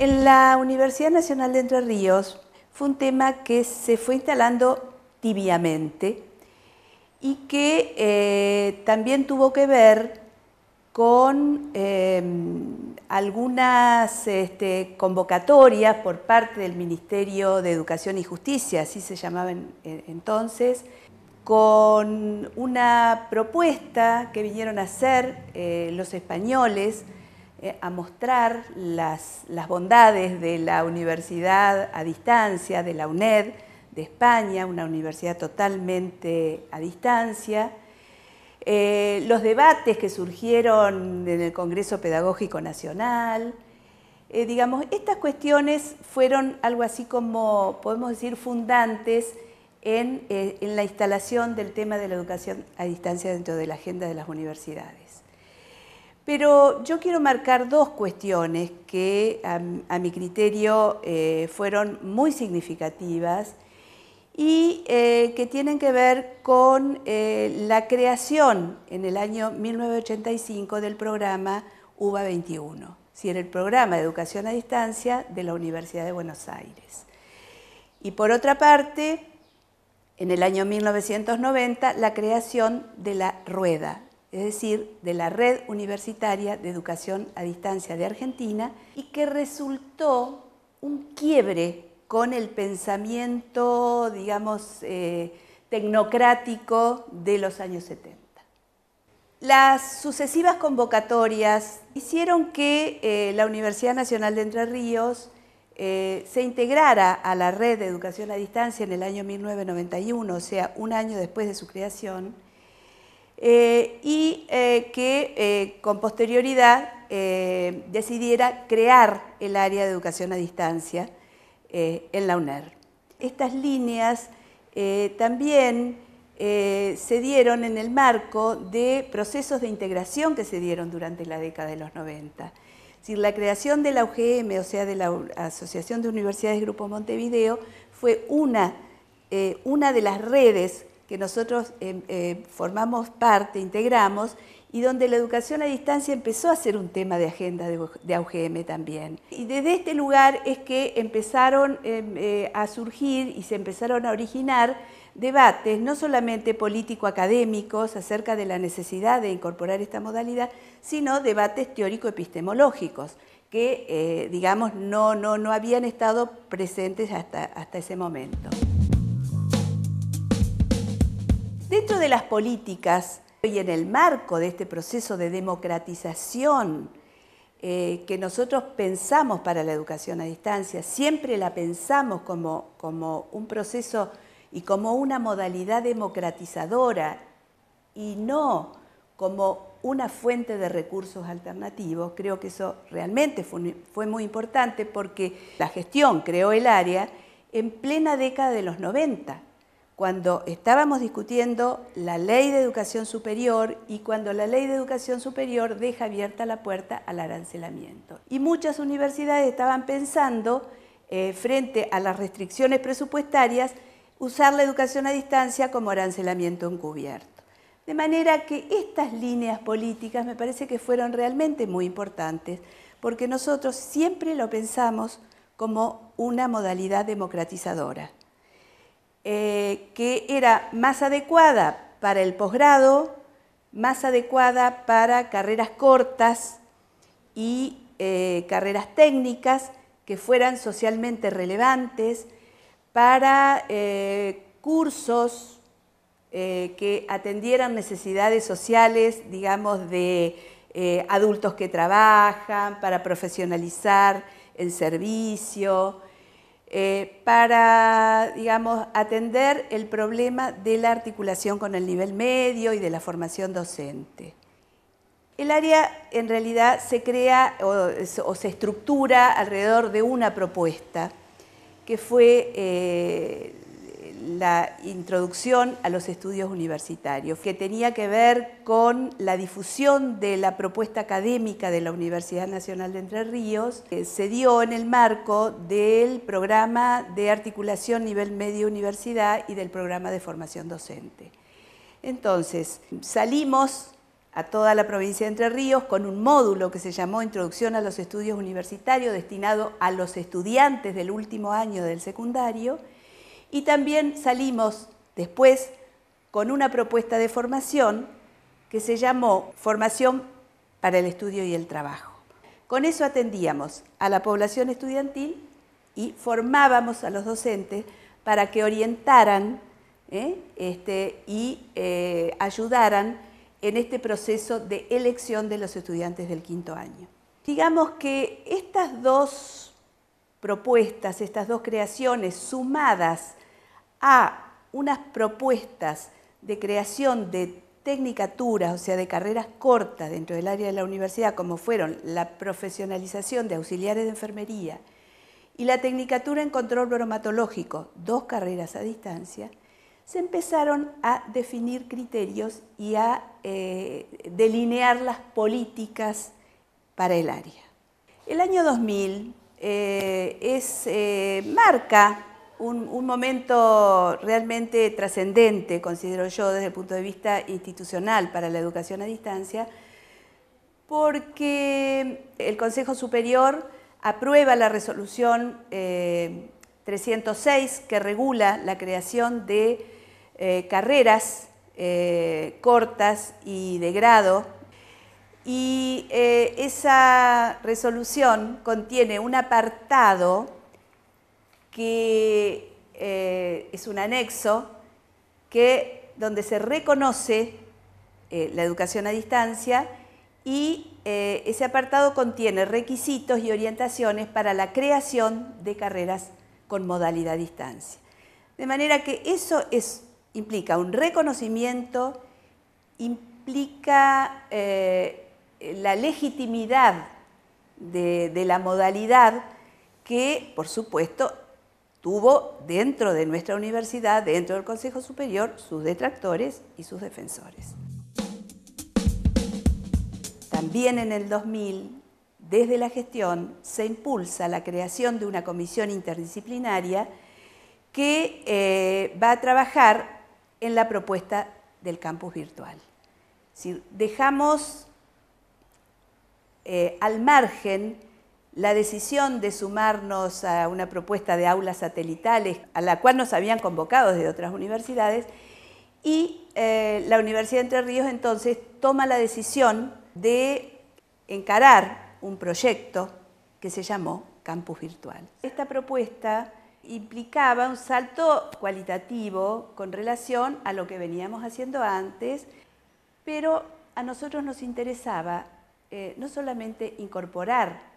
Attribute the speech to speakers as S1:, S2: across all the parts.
S1: En la Universidad Nacional de Entre Ríos fue un tema que se fue instalando tibiamente y que eh, también tuvo que ver con em, algunas este, convocatorias por parte del Ministerio de Educación y Justicia, así se llamaban entonces, con una propuesta que vinieron a hacer eh, los españoles eh, a mostrar las, bondades de la universidad a distancia, de la UNED de España, una universidad totalmente a distancia. Eh, los debates que surgieron en el Congreso Pedagógico Nacional, eh, digamos, estas cuestiones fueron algo así como, podemos decir, fundantes en la instalación del tema de la educación a distancia dentro de la agenda de las universidades. Pero yo quiero marcar dos cuestiones que a, mi criterio eh, fueron muy significativas y eh, que tienen que ver con eh, la creación en el año 1985 del programa UBA 21, si en el programa de educación a distancia de la Universidad de Buenos Aires. Y por otra parte, en el año 1990, la creación de la rueda, es decir, de la Red Universitaria de Educación a Distancia de Argentina, y que resultó un quiebre con el pensamiento, digamos, eh, tecnocrático de los años 70. Las sucesivas convocatorias hicieron que eh, la Universidad Nacional de Entre Ríos eh, se integrara a la red de educación a distancia en el año 1991, o sea, un año después de su creación, eh, y eh, que eh, con posterioridad decidiera crear el área de educación a distancia en la UNER. Estas líneas también se dieron en el marco de procesos de integración que se dieron durante la década de los 90 la creación de la UGM, o sea, de la Asociación de Universidades Grupo Montevideo, fue una, una de las redes que nosotros em, eh, formamos parte, integramos, y donde la educación a distancia empezó a ser un tema de agenda de, AUGM también. Y desde este lugar es que empezaron em, eh, a surgir y se empezaron a originar debates, no solamente político-académicos acerca de la necesidad de incorporar esta modalidad, sino debates teórico-epistemológicos que, eh, digamos, no, no, no habían estado presentes hasta, hasta ese momento. Dentro de las políticas y en el marco de este proceso de democratización eh, que nosotros pensamos para la educación a distancia, siempre la pensamos como, como un proceso y como una modalidad democratizadora y no como una fuente de recursos alternativos. Creo que eso realmente fue, fue, muy importante porque la gestión creó el área en plena década de los 90 cuando estábamos discutiendo la ley de educación superior y cuando la ley de educación superior deja abierta la puerta al arancelamiento. Y muchas universidades estaban pensando, eh, frente a las restricciones presupuestarias, usar la educación a distancia como arancelamiento encubierto. De manera que estas líneas políticas me parece que fueron realmente muy importantes, porque nosotros siempre lo pensamos como una modalidad democratizadora. Eh, que era más adecuada para el posgrado, más adecuada para carreras cortas y eh, carreras técnicas que fueran socialmente relevantes, para eh, cursos eh, que atendieran necesidades sociales, digamos, de adultos que trabajan, para profesionalizar el servicio, eh, para, digamos, atender el problema de la articulación con el nivel medio y de la formación docente. El área en realidad se crea o, se estructura alrededor de una propuesta que fue eh, la introducción a los estudios universitarios, que tenía que ver con la difusión de la propuesta académica de la Universidad Nacional de Entre Ríos, que se dio en el marco del programa de articulación nivel medio universidad y del programa de formación docente. Entonces, salimos a toda la provincia de Entre Ríos con un módulo que se llamó Introducción a los Estudios Universitarios, destinado a los estudiantes del último año del secundario, y también salimos después con una propuesta de formación que se llamó Formación para el Estudio y el Trabajo. Con eso atendíamos a la población estudiantil y formábamos a los docentes para que orientaran ¿eh? este, y eh, ayudaran en este proceso de elección de los estudiantes del quinto año. Digamos que estas dos propuestas, estas dos creaciones sumadas a unas propuestas de creación de tecnicaturas, o sea, de carreras cortas dentro del área de la universidad, como fueron la profesionalización de auxiliares de enfermería y la tecnicatura en control bromatológico, dos carreras a distancia, se empezaron a definir criterios y a eh, delinear las políticas para el área. El año 2000 eh, es, eh, marca un, momento realmente trascendente, considero yo, desde el punto de vista institucional para la educación a distancia, porque el Consejo Superior aprueba la resolución 306 eh, que regula la creación de eh, carreras eh, cortas y de grado. Y esa resolución contiene un apartado que eh, es un anexo que, donde se reconoce eh, la educación a distancia y eh, ese apartado contiene requisitos y orientaciones para la creación de carreras con modalidad a distancia. De manera que eso es, implica un reconocimiento, implica la legitimidad de la modalidad que, por supuesto, tuvo dentro de nuestra universidad, dentro del Consejo Superior, sus detractores y sus defensores. También en el 2000, desde la gestión, se impulsa la creación de una comisión interdisciplinaria que eh, va a trabajar en la propuesta del campus virtual. Si dejamos eh, al margen la decisión de sumarnos a una propuesta de aulas satelitales a la cual nos habían convocado desde otras universidades y eh, la Universidad de Entre Ríos entonces toma la decisión de encarar un proyecto que se llamó Campus Virtual. Esta propuesta implicaba un salto cualitativo con relación a lo que veníamos haciendo antes, pero a nosotros nos interesaba eh, no solamente incorporar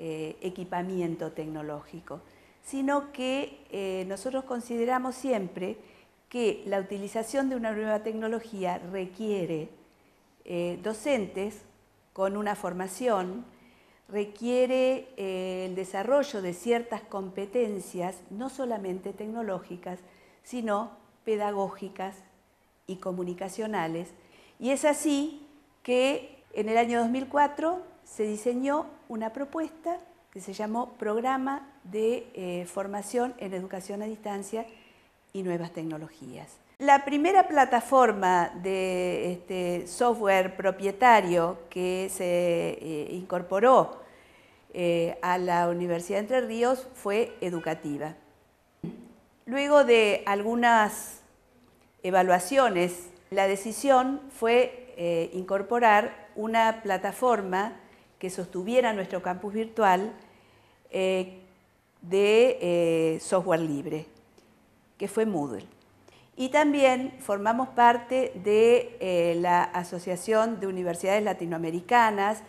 S1: eh, equipamiento tecnológico, sino que eh, nosotros consideramos siempre que la utilización de una nueva tecnología requiere eh, docentes con una formación, requiere el desarrollo de ciertas competencias, no solamente tecnológicas, sino pedagógicas y comunicacionales. Y es así que en el año 2004 se diseñó una propuesta que se llamó Programa de eh, Formación en Educación a Distancia y Nuevas Tecnologías. La primera plataforma de este, software propietario que se eh, incorporó eh, a la Universidad de Entre Ríos fue educativa. Luego de algunas evaluaciones, la decisión fue incorporar una plataforma que sostuviera nuestro campus virtual eh, de eh, software libre, que fue Moodle. Y también formamos parte de eh, la Asociación de Universidades Latinoamericanas,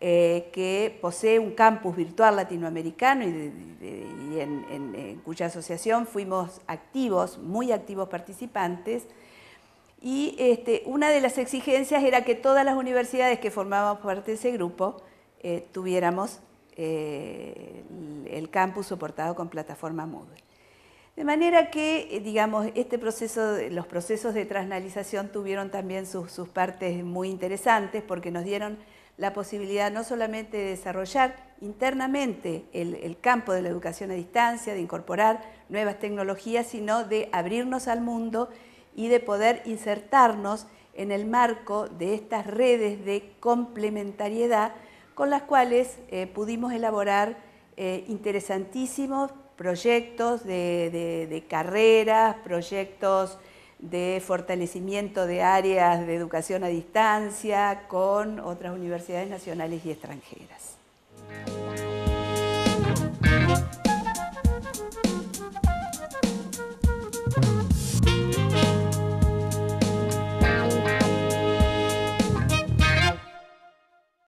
S1: que posee un campus virtual latinoamericano y, en cuya asociación fuimos activos, muy activos participantes. Y este, una de las exigencias era que todas las universidades que formábamos parte de ese grupo eh, tuviéramos eh, el campus soportado con plataforma Moodle. De manera que, eh, digamos, este proceso, los procesos de transnalización tuvieron también sus, partes muy interesantes porque nos dieron la posibilidad no solamente de desarrollar internamente el, el campo de la educación a distancia, de incorporar nuevas tecnologías, sino de abrirnos al mundo y de poder insertarnos en el marco de estas redes de complementariedad con las cuales eh, pudimos elaborar eh, interesantísimos proyectos de carreras, proyectos de fortalecimiento de áreas de educación a distancia con otras universidades nacionales y extranjeras.